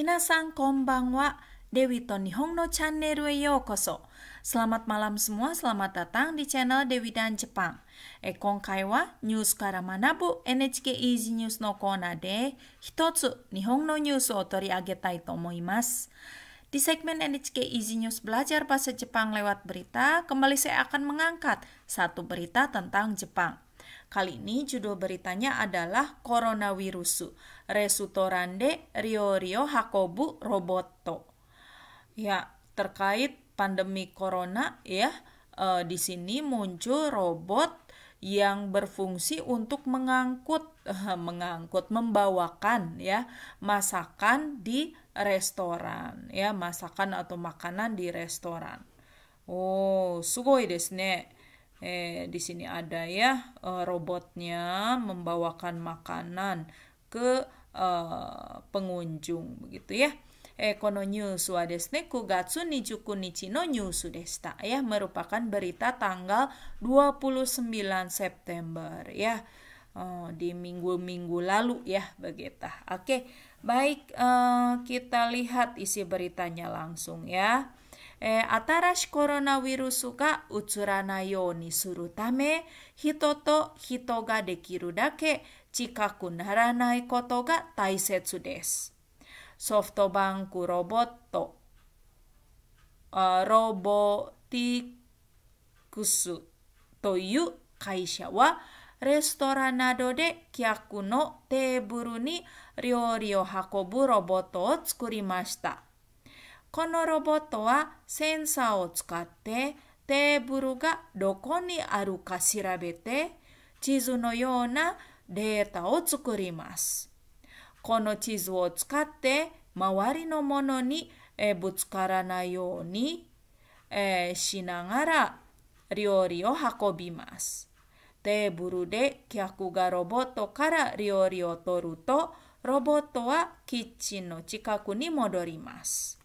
Mina san konbanwa, Dewi Toni no Channel e yo koso. Selamat malam semua, selamat datang di channel Dewi dan Jepang. E konkai wa news kara manabu NHK Easy News no kona de hitotsu Nihong no news o tori agetai to omoimasu. Di segmen NHK Easy News Belajar Bahasa Jepang lewat berita, kembali saya akan mengangkat satu berita tentang Jepang. Kali ini judul beritanya adalah Coronavirus Resutorande Rio Rio Hakobu Roboto. Ya, terkait pandemi corona ya, e, di sini muncul robot yang berfungsi untuk mengangkut eh, mengangkut membawakan ya masakan di restoran ya masakan atau makanan di restoran. Oh, sugoi desu ne. Eh, di sini ada ya eh, robotnya membawakan makanan ke eh, pengunjung begitu ya. ekono eh, kono nyusu desne nijuku nichi no nyusu desta ya merupakan berita tanggal 29 September ya. Oh, di minggu-minggu lalu ya begitu. Oke, baik kita lihat isi beritanya langsung ya. えー、新しいコロナウイルスがうつらないようにするため、人と人ができるだけ近くならないことが大切です。ソフトバンクロボット、ロボティクスという会社は、レストランなどで客のテーブルに料理を運ぶロボットを作りました。このロボットはセンサーを使ってテーブルがどこにあるか調べて地図のようなデータを作ります。この地図を使って周りのものにぶつからないようにしながら料理を運びます。テーブルで客がロボットから料理を取るとロボットはキッチンの近くに戻ります。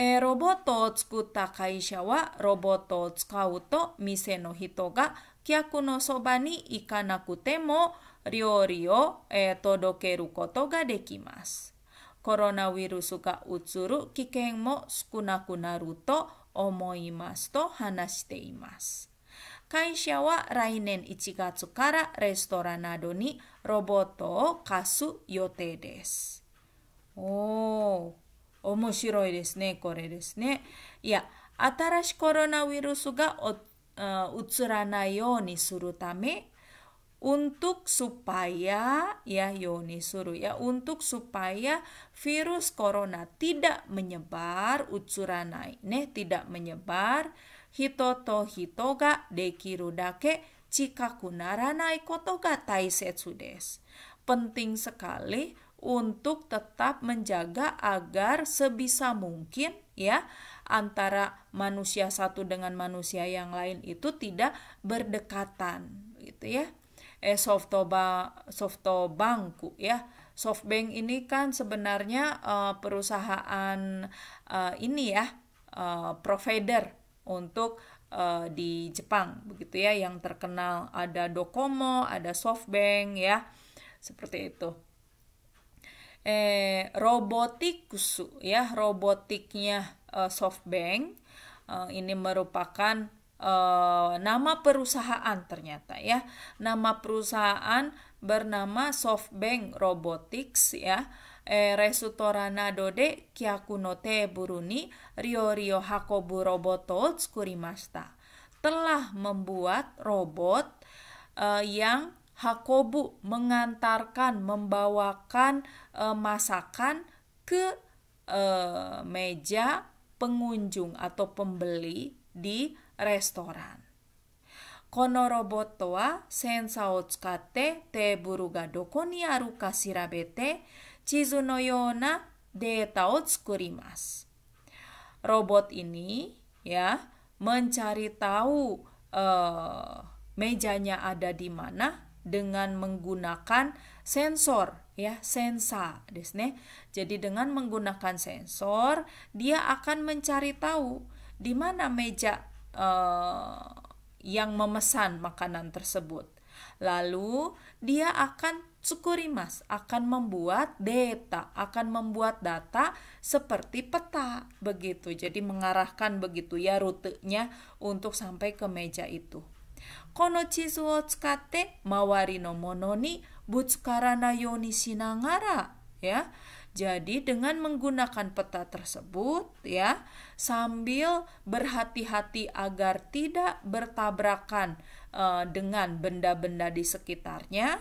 えー、ロボットを作った会社はロボットを使うと店の人が客のそばに行かなくても料理を、えー、届けることができます。コロナウイルスがうつる危険も少なくなると思いますと話しています。会社は来年1月からレストランなどにロボットを貸す予定です。おー。面白いですね、これですね。いや、新しいコロナウイルスがうつらないようにするため、untuk supaya ya Yoni suruh ya untuk supaya virus corona tidak menyebar utsuranai ne tidak menyebar hito to hito ga dekiru dake chika kunaranai koto ga taisetsu des penting sekali untuk tetap menjaga agar sebisa mungkin ya antara manusia satu dengan manusia yang lain itu tidak berdekatan gitu ya eh softoba bangku ya softbank ini kan sebenarnya uh, perusahaan uh, ini ya uh, provider untuk uh, di Jepang begitu ya yang terkenal ada Docomo ada softbank ya seperti itu eh, robotikus ya robotiknya uh, softbank uh, ini merupakan uh, nama perusahaan ternyata ya nama perusahaan bernama softbank robotics ya eh, Resutorana dode kyakuno buruni rio rio hakobu roboto tsukurimashita telah membuat robot uh, yang Hakobu mengantarkan membawakan e, masakan ke e, meja pengunjung atau pembeli di restoran. Konoroboto wa sensa o tsukatte teburu ga doko ni aru ka shirabete chizu no yona data o tsukurimasu. Robot ini ya mencari tahu uh, mejanya ada di mana dengan menggunakan sensor ya sensa desne jadi dengan menggunakan sensor dia akan mencari tahu di mana meja uh, yang memesan makanan tersebut lalu dia akan sukurimas akan membuat data akan membuat data seperti peta begitu jadi mengarahkan begitu ya rutenya untuk sampai ke meja itu この地図を使って周りのものに butsukarana yoni sinangara ya. Jadi dengan menggunakan peta tersebut ya, sambil berhati-hati agar tidak bertabrakan uh, dengan benda-benda di sekitarnya,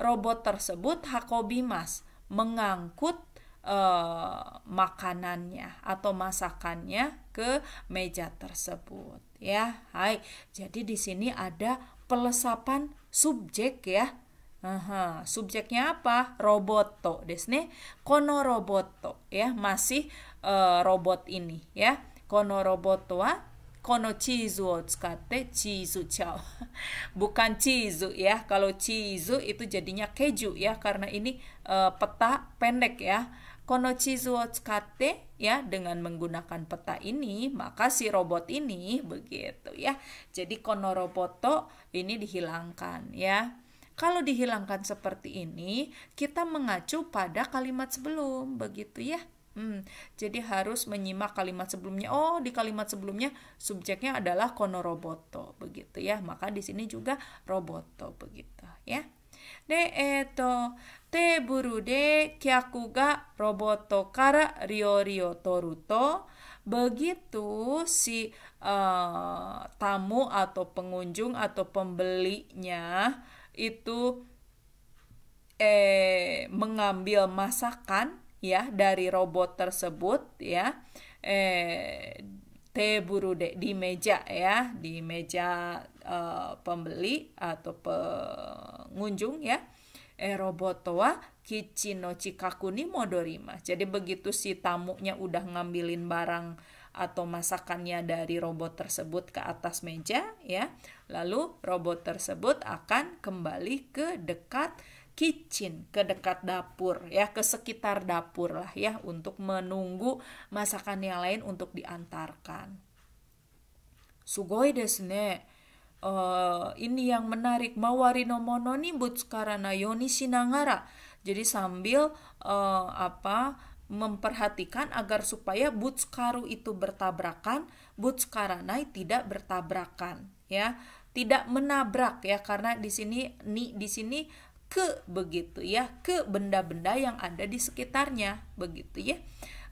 robot tersebut Hakobimas mengangkut uh, makanannya atau masakannya ke meja tersebut ya. Hai. Jadi di sini ada pelesapan subjek ya. Aha, subjeknya apa? Roboto desne. Kono roboto ya, masih e, robot ini ya. Kono roboto wa kono chizu o tsukatte chizu chao. Bukan chizu ya. Kalau chizu itu jadinya keju ya karena ini e, peta pendek ya konochizu wo tsukatte ya dengan menggunakan peta ini maka si robot ini begitu ya. Jadi konoroboto ini dihilangkan ya. Kalau dihilangkan seperti ini, kita mengacu pada kalimat sebelum, begitu ya. Hmm, jadi harus menyimak kalimat sebelumnya. Oh, di kalimat sebelumnya subjeknya adalah konoroboto, begitu ya. Maka di sini juga roboto, begitu ya. De eto te buru de kyaku ga roboto kara rio rio toruto begitu si uh, tamu atau pengunjung atau pembelinya itu eh mengambil masakan ya dari robot tersebut ya eh te buru di meja ya di meja uh, pembeli atau pengunjung ya Eroboto wa kichi no chikaku ni modorima. Jadi begitu si tamunya udah ngambilin barang atau masakannya dari robot tersebut ke atas meja ya. Lalu robot tersebut akan kembali ke dekat kitchen ke dekat dapur ya ke sekitar dapur lah ya untuk menunggu masakan yang lain untuk diantarkan. Sugoi desu ne uh, ini yang menarik mawari no mono nimbut karena yoni sinangara jadi sambil uh, apa memperhatikan agar supaya butskaru itu bertabrakan butskaranai tidak bertabrakan ya tidak menabrak ya karena di sini ni di sini ke begitu ya ke benda-benda yang ada di sekitarnya begitu ya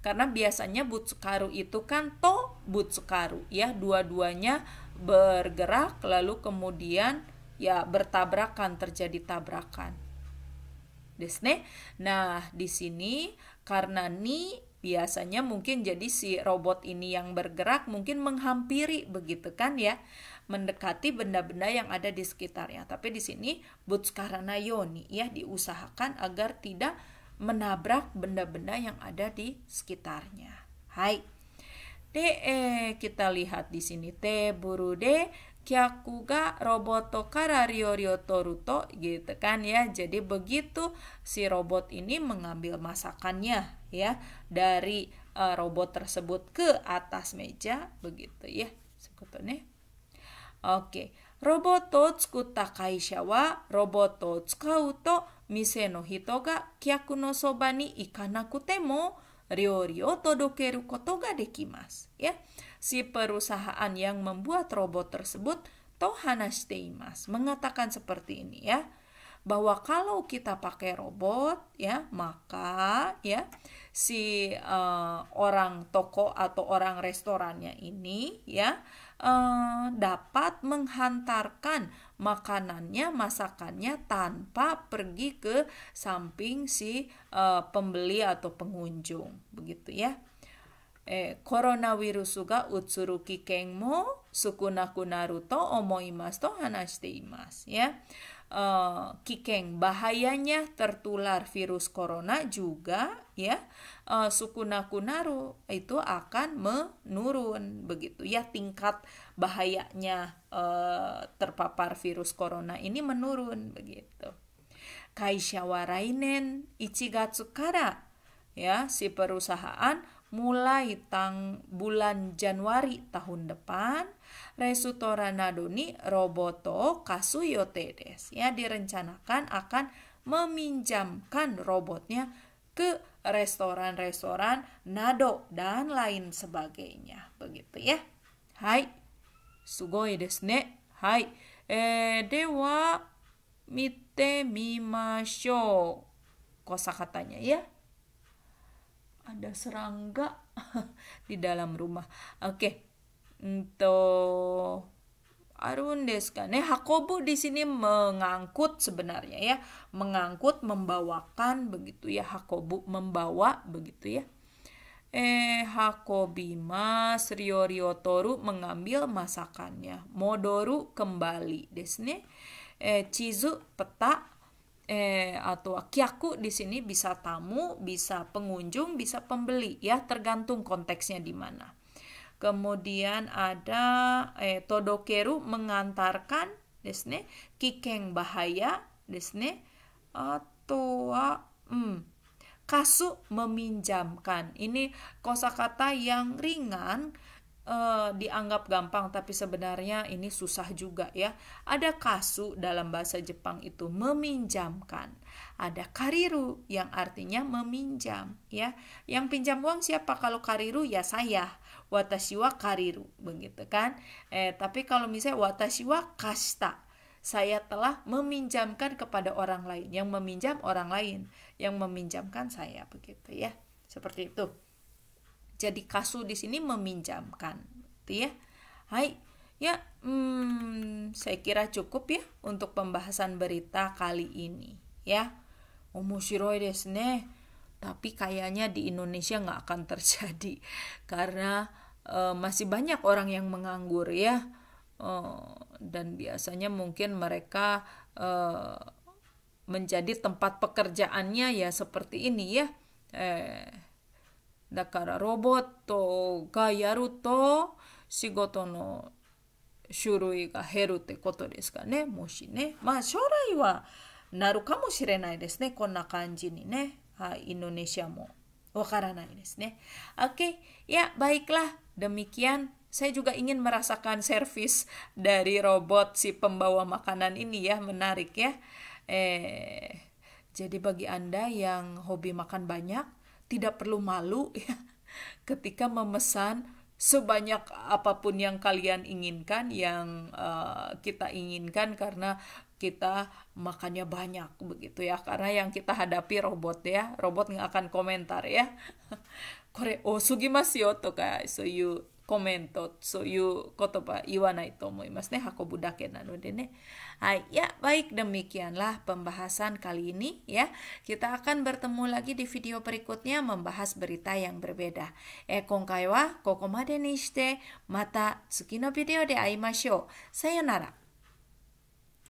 karena biasanya butskaru itu kan to butskaru ya dua-duanya bergerak lalu kemudian ya bertabrakan terjadi tabrakan. Desne. Nah, di sini karena ni biasanya mungkin jadi si robot ini yang bergerak mungkin menghampiri begitu kan ya, mendekati benda-benda yang ada di sekitarnya. Tapi di sini but karena yoni ya diusahakan agar tidak menabrak benda-benda yang ada di sekitarnya. Hai de eh, kita lihat di sini te buru de kyaku ga roboto kara rio toruto gitu kan ya jadi begitu si robot ini mengambil masakannya ya dari uh, robot tersebut ke atas meja begitu ya sekutunya oke roboto kaisha wa roboto tsukau to mise no hito ga kyaku no soba ni ikanaku temo todokeru ya. si perusahaan yang membuat robot tersebut tohanashite imasu mengatakan seperti ini ya bahwa kalau kita pakai robot ya maka ya si uh, orang toko atau orang restorannya ini ya eh, dapat menghantarkan makanannya, masakannya tanpa pergi ke samping si eh, pembeli atau pengunjung, begitu ya. Eh, coronavirus juga utsuruki kengmo sukunaku naruto omoimas to hanashite ya. Uh, eh, kikeng bahayanya tertular virus corona juga ya uh, eh, suku nakunaru itu akan menurun begitu ya tingkat bahayanya uh, terpapar virus corona ini menurun begitu kaisha warainen ichigatsu kara ya si perusahaan mulai tang bulan Januari tahun depan ni Roboto Kasuyo des ya direncanakan akan meminjamkan robotnya ke restoran-restoran Nado dan lain sebagainya begitu ya Hai sugoi desu ne Hai eh dewa mite mimashou kosakatanya ya ada serangga di dalam rumah oke untuk Arun Deskane eh, Hakobu di sini mengangkut sebenarnya ya mengangkut membawakan begitu ya Hakobu membawa begitu ya Eh Hakobima Srio mengambil masakannya Modoru kembali desne eh, Chizu peta eh atau kiaku di sini bisa tamu, bisa pengunjung, bisa pembeli ya tergantung konteksnya di mana. Kemudian ada eh, todokeru mengantarkan desne, kikeng bahaya desne, atau hmm, kasu meminjamkan. Ini kosakata yang ringan uh, dianggap gampang tapi sebenarnya ini susah juga ya. Ada kasu dalam bahasa Jepang itu meminjamkan. Ada kariru yang artinya meminjam ya. Yang pinjam uang siapa kalau kariru ya saya. Watashi wa kariru begitu kan. Eh tapi kalau misalnya watashi wa kasta saya telah meminjamkan kepada orang lain yang meminjam orang lain yang meminjamkan saya begitu ya. Seperti itu. Jadi kasu di sini meminjamkan, gitu ya. Hai, ya, hmm, saya kira cukup ya untuk pembahasan berita kali ini, ya. Omoshiroi desu ne. Tapi kayaknya di Indonesia nggak akan terjadi karena uh, masih banyak orang yang menganggur ya. Uh, dan biasanya mungkin mereka uh, menjadi tempat pekerjaannya ya seperti ini ya. Eh, だからロボットがやると仕事の種類が減るってことですかね。もしね。まあ将来はなるかもしれないですね。こんな感じにね。はい、インドネシアもわからないですね。Oke,、okay. ya baiklah demikian saya juga ingin merasakan servis dari robot si pembawa makanan ini ya menarik ya eh jadi bagi anda yang hobi makan banyak tidak perlu malu ya ketika memesan sebanyak apapun yang kalian inginkan yang uh, kita inginkan karena kita makannya banyak begitu ya karena yang kita hadapi robot ya robot nggak akan komentar ya kore oh to so you コメント、そういう言葉言わないと思いますね。運ぶだけなのでね。はい、ya baik demikianlah pembahasan kali ini ya. Kita akan bertemu lagi di video berikutnya membahas berita yang berbeda. Eh, Sayonara.